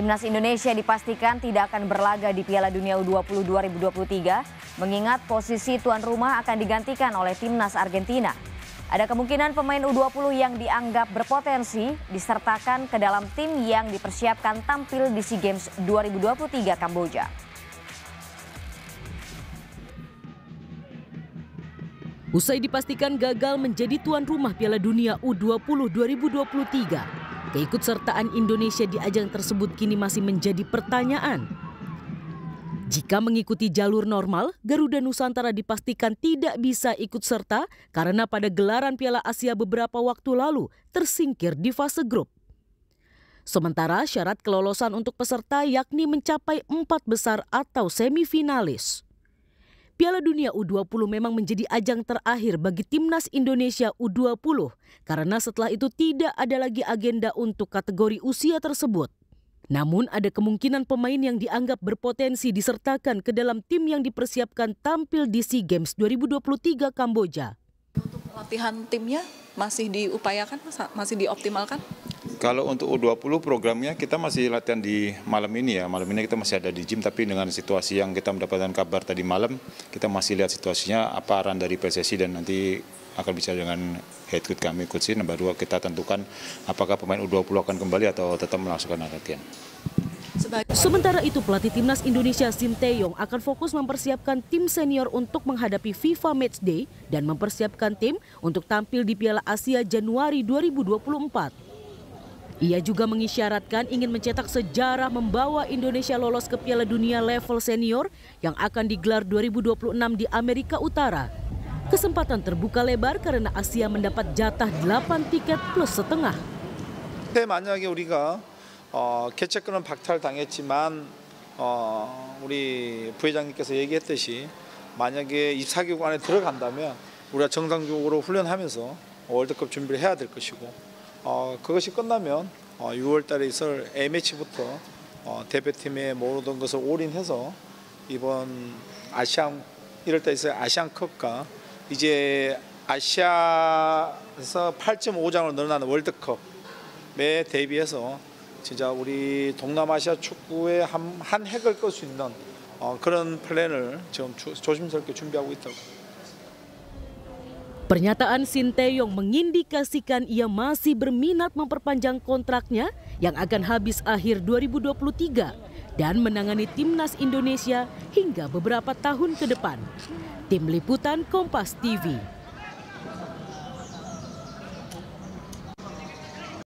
Timnas Indonesia dipastikan tidak akan berlaga di Piala Dunia U20 2023 mengingat posisi tuan rumah akan digantikan oleh Timnas Argentina. Ada kemungkinan pemain U20 yang dianggap berpotensi disertakan ke dalam tim yang dipersiapkan tampil di SEA Games 2023 Kamboja. Usai dipastikan gagal menjadi tuan rumah Piala Dunia U20 2023, Keikutsertaan Indonesia di ajang tersebut kini masih menjadi pertanyaan. Jika mengikuti jalur normal, Garuda Nusantara dipastikan tidak bisa ikut serta karena pada gelaran Piala Asia beberapa waktu lalu tersingkir di fase grup. Sementara syarat kelolosan untuk peserta yakni mencapai empat besar atau semifinalis. Piala Dunia U20 memang menjadi ajang terakhir bagi timnas Indonesia U20 karena setelah itu tidak ada lagi agenda untuk kategori usia tersebut. Namun ada kemungkinan pemain yang dianggap berpotensi disertakan ke dalam tim yang dipersiapkan tampil di SEA Games 2023 Kamboja. Untuk latihan timnya masih diupayakan, masih dioptimalkan? Kalau untuk U20 programnya kita masih latihan di malam ini ya. Malam ini kita masih ada di gym tapi dengan situasi yang kita mendapatkan kabar tadi malam, kita masih lihat situasinya apa arahan dari PSSI dan nanti akan bicara dengan head coach kami coach ini baru kita tentukan apakah pemain U20 akan kembali atau tetap melangsungkan latihan. Sementara itu pelatih timnas Indonesia Teyong akan fokus mempersiapkan tim senior untuk menghadapi FIFA Matchday dan mempersiapkan tim untuk tampil di Piala Asia Januari 2024. Ia juga mengisyaratkan ingin mencetak sejarah membawa Indonesia lolos ke Piala Dunia level senior yang akan digelar 2026 di Amerika Utara. Kesempatan terbuka lebar karena Asia mendapat jatah 8 tiket plus setengah. 만약에 우리가 어, 개최권은 박탈당했지만 어, 우리 부회장님께서 얘기했듯이 만약에 24개국 안에 들어간다면 우리가 정상적으로 훈련하면서 월드컵 준비를 해야 될 것이고 어, 그것이 끝나면 어, 6월 달에 있을 A매치부터 어, 대표팀에 모르던 것을 올인해서 이번 아시안 이럴 때 있어요 아시안컵과 이제 아시아에서 8.5장으로 늘어나는 월드컵에 대비해서 진짜 우리 동남아시아 축구의 한, 한 핵을 끌 수 있는 어, 그런 플랜을 지금 주, 조심스럽게 준비하고 있다고. Pernyataan Sinteyong mengindikasikan ia masih berminat memperpanjang kontraknya yang akan habis akhir 2023 dan menangani timnas Indonesia hingga beberapa tahun ke depan. Tim Liputan Kompas TV.